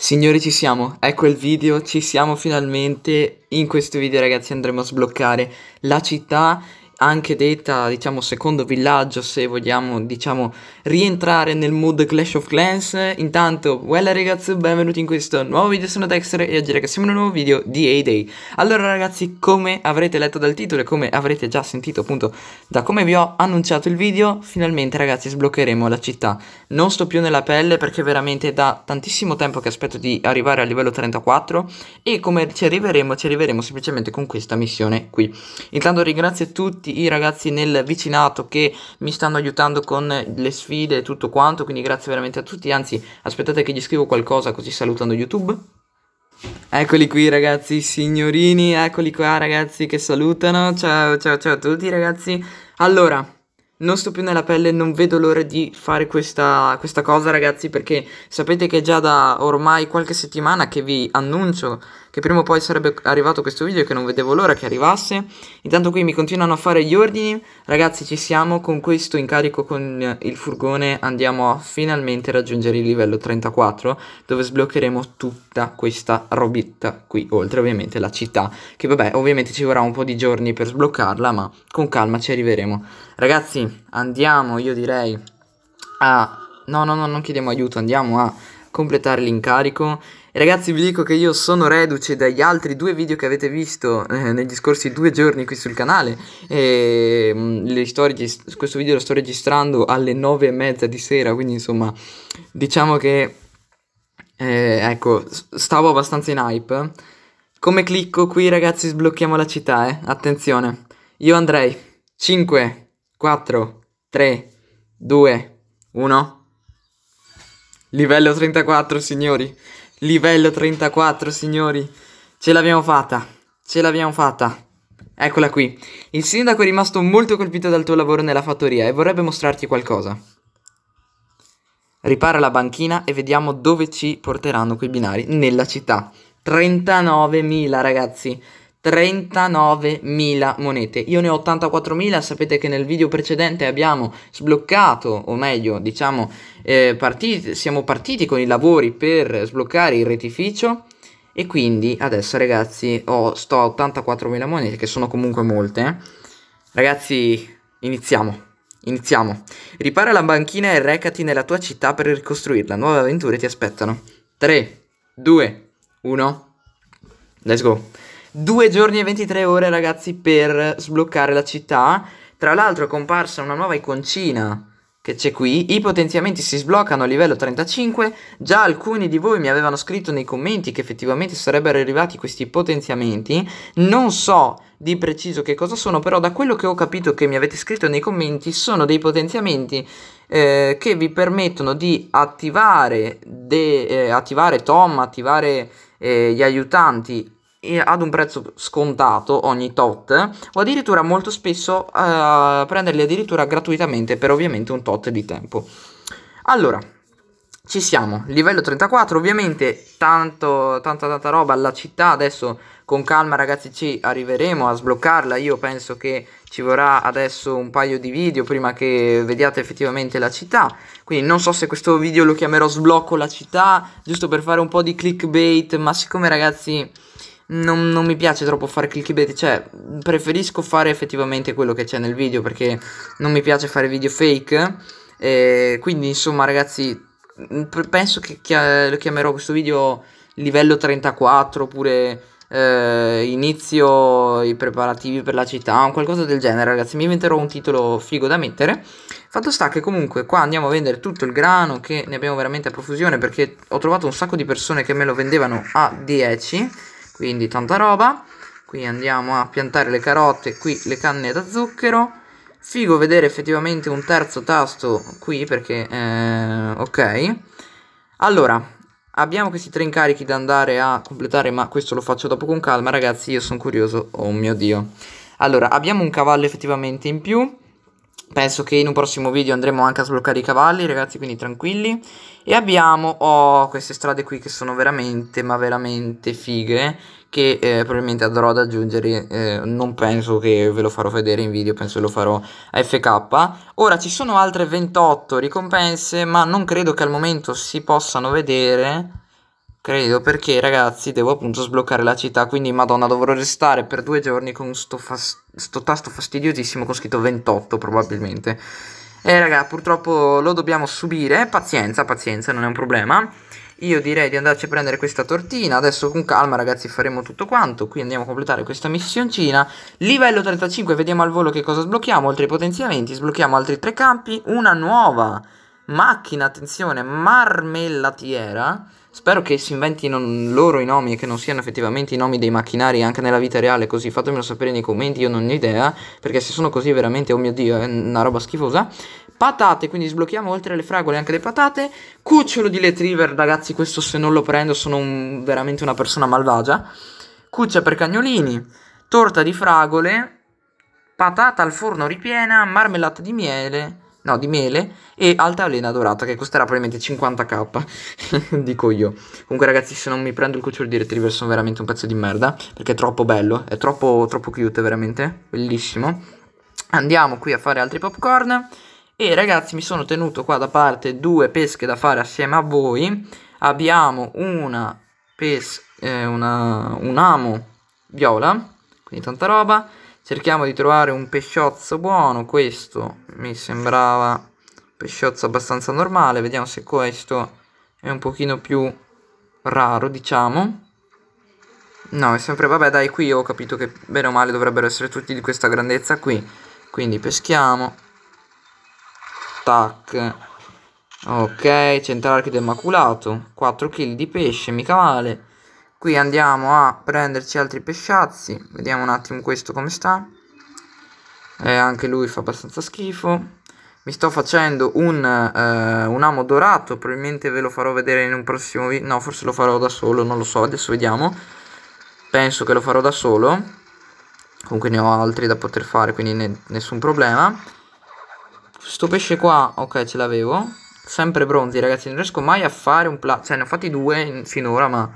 Signori ci siamo, ecco il video, ci siamo finalmente, in questo video ragazzi andremo a sbloccare la città anche detta, diciamo, secondo villaggio se vogliamo, diciamo, rientrare nel mood Clash of Clans. Intanto, bella ragazzi, benvenuti in questo nuovo video, sono Dexter e oggi ragazzi siamo in un nuovo video di A-Day. Allora ragazzi, come avrete letto dal titolo e come avrete già sentito appunto da come vi ho annunciato il video, finalmente ragazzi sbloccheremo la città. Non sto più nella pelle perché veramente da tantissimo tempo che aspetto di arrivare al livello 34 e come ci arriveremo, ci arriveremo semplicemente con questa missione qui. Intanto ringrazio tutti tutti i ragazzi nel vicinato che mi stanno aiutando con le sfide e tutto quanto, quindi grazie veramente a tutti, anzi aspettate che gli scrivo qualcosa così salutando YouTube. Eccoli qui ragazzi, signorini, eccoli qua ragazzi che salutano, ciao ciao ciao a tutti ragazzi. Allora, non sto più nella pelle, non vedo l'ora di fare questa, questa, cosa ragazzi perché sapete che già da ormai qualche settimana che vi annuncio che prima o poi sarebbe arrivato questo video e che non vedevo l'ora che arrivasse. Intanto qui mi continuano a fare gli ordini, ragazzi ci siamo, con questo incarico con il furgone andiamo a finalmente raggiungere il livello 34 dove sbloccheremo tutta questa robetta qui, oltre ovviamente la città che vabbè ovviamente ci vorrà un po' di giorni per sbloccarla ma con calma ci arriveremo. Ragazzi andiamo, io direi, a... No, no, no, non chiediamo aiuto, andiamo a completare l'incarico. E ragazzi vi dico che io sono reduce dagli altri due video che avete visto eh, negli scorsi due giorni qui sul canale. E, mh, mm, gest- questo video lo sto registrando alle nove e mezza di sera, quindi insomma diciamo che... Eh, ecco, stavo abbastanza in hype. Come clicco qui ragazzi sblocchiamo la città, eh? Attenzione. Io andrei. 5, 4, 3, 2, 1. Livello 34, signori. Livello 34, signori. Ce l'abbiamo fatta. Ce l'abbiamo fatta. Eccola qui. Il sindaco è rimasto molto colpito dal tuo lavoro nella fattoria e vorrebbe mostrarti qualcosa. Ripara la banchina e vediamo dove ci porteranno quei binari nella città. 39.000 ragazzi. 39.000 monete. Io ne ho 84.000, sapete che nel video precedente abbiamo sbloccato, o meglio, diciamo, eh, partiti, siamo partiti con i lavori per sbloccare il retificio e quindi adesso ragazzi ho, sto a 84.000 monete che sono comunque molte. Eh. Ragazzi, iniziamo. Iniziamo. Ripara la banchina e recati nella tua città per ricostruirla. Nuove avventure ti aspettano. 3, 2, 1. Let's go. Due giorni e 23 ore ragazzi per sbloccare la città. Tra l'altro è comparsa una nuova iconcina che c'è qui. I potenziamenti si sbloccano a livello 35. Già alcuni di voi mi avevano scritto nei commenti che effettivamente sarebbero arrivati questi potenziamenti. Non so di preciso che cosa sono, però da quello che ho capito che mi avete scritto nei commenti sono dei potenziamenti eh, che vi permettono di attivare, de, eh, attivare Tom, attivare eh, gli aiutanti ad un prezzo scontato ogni tot o addirittura molto spesso eh, prenderli addirittura gratuitamente per ovviamente un tot di tempo. Allora, ci siamo, livello 34, ovviamente tanto, tanta tanta roba la città, adesso con calma ragazzi ci arriveremo a sbloccarla, io penso che ci vorrà adesso un paio di video prima che vediate effettivamente la città, quindi non so se questo video lo chiamerò sblocco la città, giusto per fare un po' di clickbait, ma siccome ragazzi non, non mi piace troppo fare clickbait, cioè preferisco fare effettivamente quello che c'è nel video perché non mi piace fare video fake. Eh, quindi insomma ragazzi, mm, penso che chia- chiamerò questo video livello 34 oppure... Eh, inizio i preparativi per la città, o qualcosa del genere, ragazzi. Mi inventerò un titolo figo da mettere. Fatto sta che comunque qua andiamo a vendere tutto il grano che ne abbiamo veramente a profusione perché ho trovato un sacco di persone che me lo vendevano a 10 quindi tanta roba qui andiamo a piantare le carote qui le canne da zucchero figo vedere effettivamente un terzo tasto qui perché eh, ok allora abbiamo questi tre incarichi da andare a completare ma questo lo faccio dopo con calma ragazzi io sono curioso oh mio dio allora abbiamo un cavallo effettivamente in più penso che in un prossimo video andremo anche a sbloccare i cavalli ragazzi quindi tranquilli e abbiamo oh, queste strade qui che sono veramente ma veramente fighe che eh, probabilmente andrò ad aggiungere eh, non penso che ve lo farò vedere in video penso che lo farò a FK ora ci sono altre 28 ricompense ma non credo che al momento si possano vedere Credo perché ragazzi devo appunto sbloccare la città Quindi madonna dovrò restare per due giorni con sto, fas sto tasto fastidiosissimo con scritto 28 probabilmente E raga purtroppo lo dobbiamo subire Pazienza pazienza non è un problema Io direi di andarci a prendere questa tortina Adesso con calma ragazzi faremo tutto quanto Qui andiamo a completare questa missioncina Livello 35 vediamo al volo che cosa sblocchiamo Oltre ai potenziamenti sblocchiamo altri tre campi Una nuova macchina attenzione marmellatiera Spero che si inventino loro i nomi e che non siano effettivamente i nomi dei macchinari anche nella vita reale, così fatemelo sapere nei commenti, io non ho idea, perché se sono così veramente, oh mio dio, è una roba schifosa. Patate, quindi sblocchiamo oltre alle fragole anche le patate. Cucciolo di Letriver ragazzi, questo se non lo prendo sono un, veramente una persona malvagia. Cuccia per cagnolini, torta di fragole, patata al forno ripiena, marmellata di miele no, di mele e altalena dorata che costerà probabilmente 50k, dico io. Comunque ragazzi, se non mi prendo il cucciolo di Retriever sono veramente un pezzo di merda, perché è troppo bello, è troppo, troppo cute veramente, bellissimo. Andiamo qui a fare altri popcorn e ragazzi mi sono tenuto qua da parte due pesche da fare assieme a voi. Abbiamo una pesca, eh, un amo viola, quindi tanta roba Cerchiamo di trovare un pesciozzo buono. Questo mi sembrava un pesciozzo abbastanza normale. Vediamo se questo è un pochino più raro, diciamo. No, è sempre... Vabbè, dai, qui ho capito che bene o male dovrebbero essere tutti di questa grandezza qui. Quindi peschiamo. Tac. Ok, centrarchi del maculato. 4 kg di pesce, mica male qui andiamo a prenderci altri pesciazzi vediamo un attimo questo come sta eh, anche lui fa abbastanza schifo mi sto facendo un, eh, un, amo dorato probabilmente ve lo farò vedere in un prossimo video no forse lo farò da solo non lo so adesso vediamo penso che lo farò da solo comunque ne ho altri da poter fare quindi ne nessun problema Questo pesce qua ok ce l'avevo sempre bronzi ragazzi non riesco mai a fare un pla cioè ne ho fatti due finora ma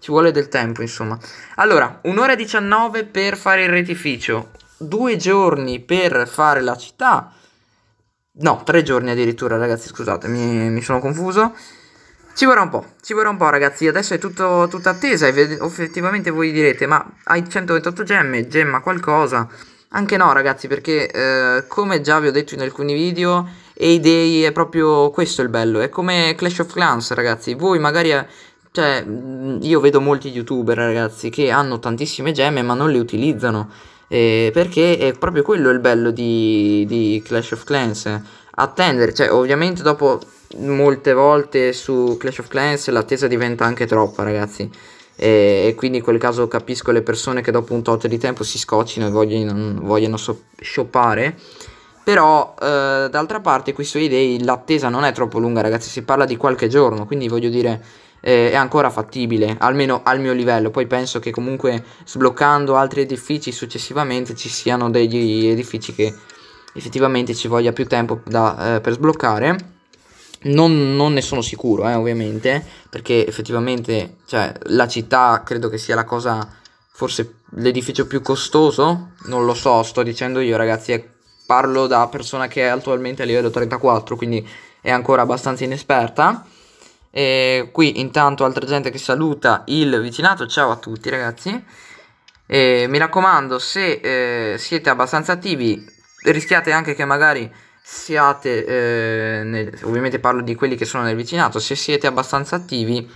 ci vuole del tempo, insomma. Allora, un'ora e 19 per fare il retificio, due giorni per fare la città. No, tre giorni addirittura, ragazzi, scusate, mi, mi sono confuso. Ci vorrà un po', ci vorrà un po' ragazzi, adesso è tutto, tutta attesa e effettivamente voi direte ma hai 128 gemme, gemma qualcosa? Anche no ragazzi perché eh, come già vi ho detto in alcuni video, A-Day è proprio questo il bello, è come Clash of Clans ragazzi, voi magari eh, cioè, mm, io vedo molti youtuber, ragazzi, che hanno tantissime gemme ma non le utilizzano. Eh, perché è proprio quello il bello di, di Clash of Clans. Attendere, cioè, ovviamente dopo molte volte su Clash of Clans l'attesa diventa anche troppa, ragazzi. E, e, quindi in quel caso capisco le persone che dopo un tot di tempo si scoccino e vogliono, vogliono so shoppare. Però eh, d'altra parte qui su idei l'attesa non è troppo lunga, ragazzi, si parla di qualche giorno, quindi voglio dire eh, è ancora fattibile, almeno al mio livello. Poi penso che comunque sbloccando altri edifici successivamente ci siano degli edifici che effettivamente ci voglia più tempo da, eh, per sbloccare. Non, non, ne sono sicuro, eh, ovviamente, perché effettivamente cioè, la città credo che sia la cosa, forse l'edificio più costoso, non lo so, sto dicendo io ragazzi, eh, parlo da persona che è attualmente a livello 34, quindi è ancora abbastanza inesperta. E qui intanto altra gente che saluta il vicinato, ciao a tutti ragazzi. E mi raccomando, se eh, siete abbastanza attivi, rischiate anche che magari siate, eh, nel, ovviamente parlo di quelli che sono nel vicinato, se siete abbastanza attivi,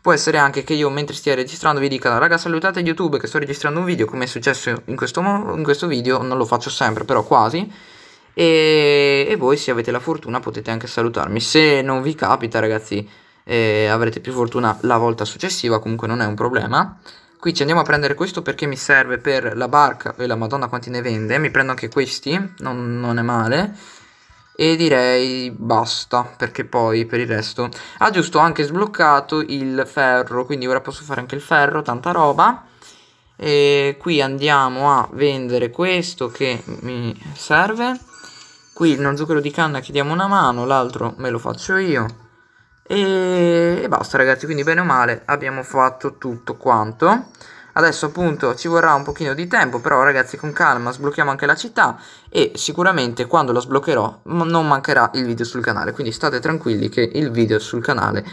può essere anche che io mentre stia registrando vi dica, raga salutate YouTube che sto registrando un video, come è successo in questo, in questo video, non lo faccio sempre, però quasi. E, e voi se avete la fortuna potete anche salutarmi. Se non vi capita ragazzi e avrete più fortuna la volta successiva, comunque non è un problema. Qui ci andiamo a prendere questo perché mi serve per la barca e la madonna quanti ne vende, mi prendo anche questi, non, non è male. E direi basta, perché poi per il resto... Ah giusto, ho anche sbloccato il ferro, quindi ora posso fare anche il ferro, tanta roba. E qui andiamo a vendere questo che mi serve qui il non zucchero di canna chiediamo una mano l'altro me lo faccio io e, e basta ragazzi quindi bene o male abbiamo fatto tutto quanto adesso appunto ci vorrà un pochino di tempo però ragazzi con calma sblocchiamo anche la città e sicuramente quando la sbloccherò non mancherà il video sul canale quindi state tranquilli che il video sul canale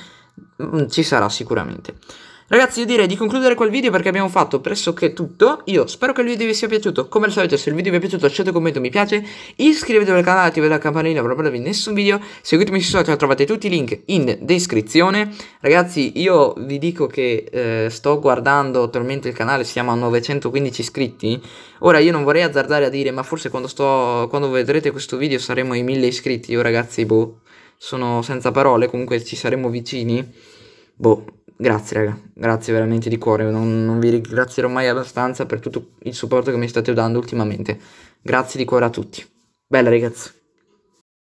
mm, ci sarà sicuramente Ragazzi io direi di concludere quel video perché abbiamo fatto pressoché tutto Io spero che il video vi sia piaciuto Come al solito se il video vi è piaciuto lasciate un commento mi piace Iscrivetevi al canale, attivate la campanellina per non perdervi nessun video Seguitemi sui social, trovate tutti i link in descrizione Ragazzi io vi dico che eh, sto guardando attualmente il canale Siamo a 915 iscritti Ora io non vorrei azzardare a dire ma forse quando, sto, quando vedrete questo video saremo ai 1000 iscritti Io ragazzi boh sono senza parole Comunque ci saremo vicini Boh grazie raga, grazie veramente di cuore, non, non vi ringrazierò mai abbastanza per tutto il supporto che mi state dando ultimamente. Grazie di cuore a tutti. Bella ragazzi.